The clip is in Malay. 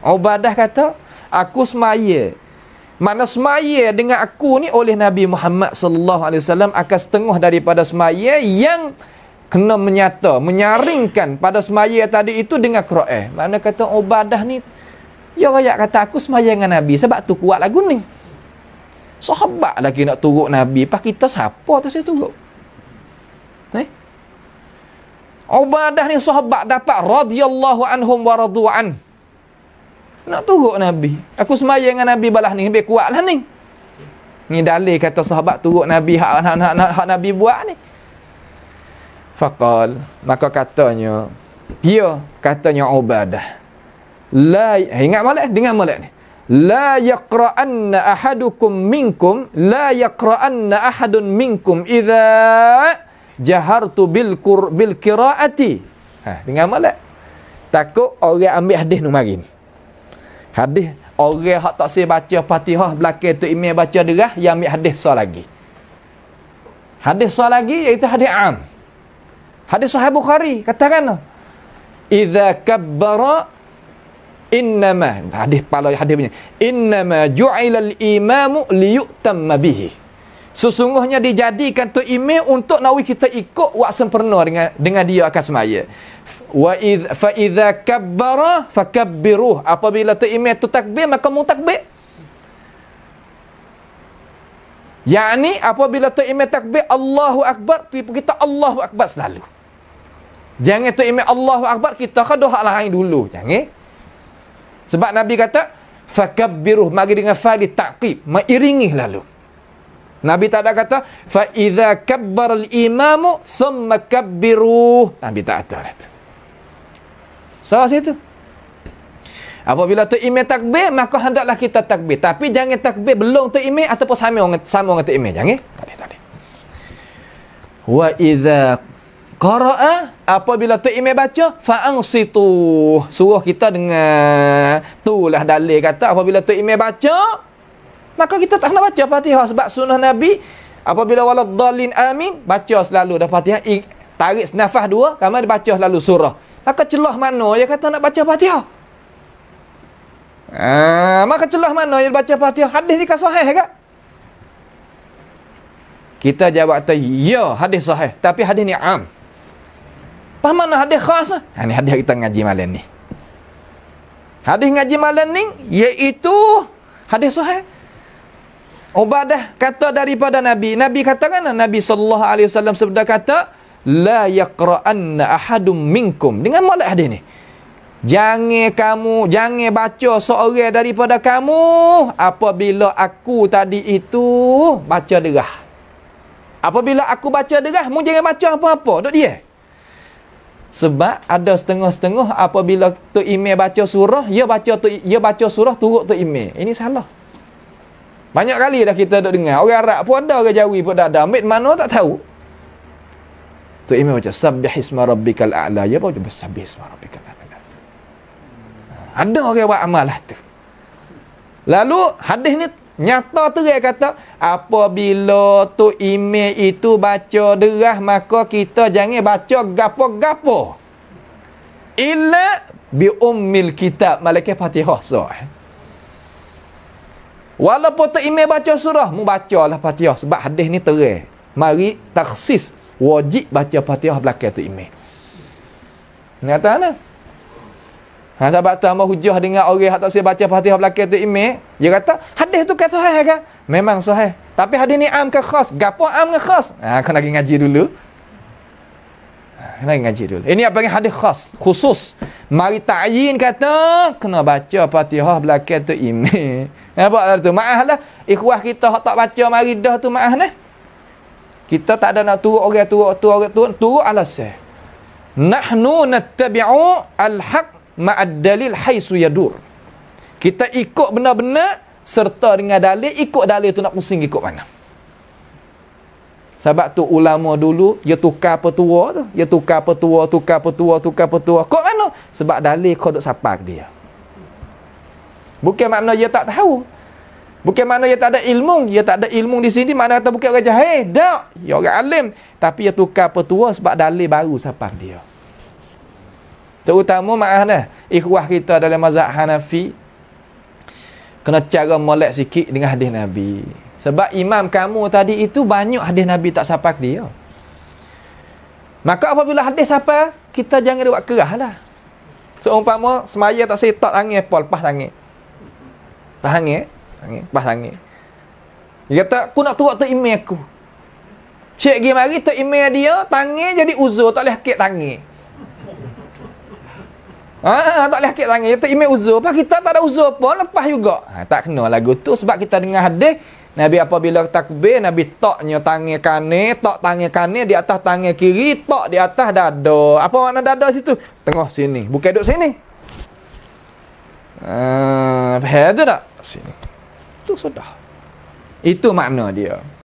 Ubadah kata, aku semaya. Mana semaya dengan aku ni oleh Nabi Muhammad sallallahu alaihi wasallam akan setengah daripada semaya yang kena menyata, menyaringkan pada semaya tadi itu dengan Quran. Mana kata Ubadah ni Ya rakyat kata aku semaya dengan Nabi sebab tu kuat lagu ni. Sahabat lagi nak turut Nabi. Pas kita siapa tu saya turut? Eh? Ubadah ni sahabat dapat radiyallahu anhum wa radu'an. Nak turut Nabi. Aku semayang dengan Nabi balah ni. Lebih kuat lah ni. Ni dalil kata sahabat turut Nabi. Hak, hak, hak, hak, hak Nabi buat ni. Fakal. Maka katanya. Ya. Katanya ubadah. La, ingat malak? Dengan malak ni. La yakra'anna ahadukum minkum. La yakra'anna ahadun minkum. Iza jahartu bil, kur, bil kiraati. Ha, dengan malak? Takut orang ambil hadis ni Hadis orang hak tak sempat baca Fatihah belakang tu imam baca derah yang ambil hadis sah lagi. Hadis sah lagi iaitu hadis am. Hadis Sahih Bukhari katakan Iza kabbara innama hadis pala hadis punya innama ju'ilal imamu liyutamma bihi. Sesungguhnya dijadikan tu imam untuk nawi kita ikut wak sempurna dengan dengan dia akan semaya wa id fa idza kabbara fakabbiruh apabila tu imam tu takbir maka mu takbir yakni apabila tu imam takbir Allahu akbar pergi kita Allahu akbar selalu jangan tu imam Allahu akbar kita kan doa lain dulu jangan sebab nabi kata fakabbiruh mari dengan fa di taqib mengiringi lalu Nabi tak ada kata fa idza kabbara al-imamu thumma kabbiruh. Nabi tak ada kata. Salah situ. Apabila tu imam takbir, maka hendaklah kita takbir. Tapi jangan takbir belum tu imam ataupun sama orang sama orang tu imam. Jangan. Eh? Tadi tadi. Wa idza qara'a apabila tu imam baca fa ansitu. Suruh kita dengar tu lah dalil kata apabila tu imam baca maka kita tak nak baca Fatihah sebab sunnah Nabi apabila walad dalin amin baca selalu dah Fatihah tarik senafas dua kamu baca selalu surah Maka celah mana yang kata nak baca Fatihah? Ah, ha, maka celah mana yang baca Fatihah? Hadis ni kan sahih ke? Kita jawab tu, ya hadis sahih. Tapi hadis ni am. Paham mana hadis khas? Ini ha, hadis kita ngaji malam ni. Hadis ngaji malam ni, iaitu hadis sahih. Ubadah kata daripada Nabi. Nabi kata kan? Nabi SAW sebenarnya kata, la yaqra'anna ahadum minkum dengan makna hadis ni jangan kamu jangan baca seorang daripada kamu apabila aku tadi itu baca derah apabila aku baca derah mu jangan baca apa-apa dok dia sebab ada setengah-setengah apabila tu imam baca surah ia baca tu ia baca surah turut tu imam ini salah banyak kali dah kita dok dengar orang Arab pun ada orang Jawi pun ada ambil mana tak tahu Tu Imam baca sabbih isma rabbikal a'la. Ya baca sabbih isma rabbikal a'la. Ada orang buat amalah tu. Lalu hadis ni nyata tu dia kata apabila tu ime itu baca derah maka kita jangan baca gapo-gapo. Illa bi ummil kitab malaikat Fatihah sah. Walaupun tu ime baca surah mu bacalah Fatihah sebab hadis ni terang. Mari taksis wajib baca Fatihah belakang tu imam. Ni kata ana. Lah. Ha sebab tu ambo hujah dengan orang hak tak sahih baca Fatihah belakang tu imam, dia kata hadis tu kata sahih ke? Memang sahih. Tapi hadis ni am ke khas? Gapo am ke khas? Ha kena lagi ngaji dulu. Ha, kena pergi ngaji dulu. Ini apa yang hadis khas, khusus. Mari ta'yin kata kena baca Fatihah belakang tu imam. Ya buat tu maahlah ikhwah kita tak baca mari dah tu maah nah. Kita tak ada nak tu, orang turut tu orang tu turut alasan. Nahnu nattabi'u al-haq ma'ad dalil haitsu yadur. Kita ikut benar-benar serta dengan dalil ikut dalil tu nak pusing ikut mana. Sebab tu ulama dulu dia ya tukar petua tu, dia ya tukar petua, tukar petua, tukar petua. Kok mana? Sebab dalil kau duk sapak dia. Bukan makna dia tak tahu. Bukan mana dia tak ada ilmu. Dia tak ada ilmu di sini. Mana kata bukan orang jahil. Eh, tak. Dia orang alim. Tapi dia tukar petua sebab dalil baru sapang dia. Terutama makna ikhwah kita dalam mazhab Hanafi kena cara molek sikit dengan hadis Nabi. Sebab imam kamu tadi itu banyak hadis Nabi tak sapak dia. Maka apabila hadis siapa, kita jangan buat kerah lah. Seumpama so, semaya tak setak angin, pol pas angin. Faham eh? ya? Angin, pas angin. Dia kata, aku nak turut tu email aku. Cik pergi mari tu email dia, tangan jadi uzur, tak boleh hakik tangan. Ha, ah, tak boleh hakik tangan. Dia kata, email uzur. Lepas kita tak ada uzur pun, lepas juga. Ha, tak kena lah lagu tu sebab kita dengar hadis. Nabi apabila takbir, Nabi taknya tangan kanan, tak tangan kanan di atas tangan kiri, tak di atas dada. Apa makna dada situ? Tengah sini. Bukan duduk sini. Ah, uh, faham tak? Sini tu sudah. Itu makna dia.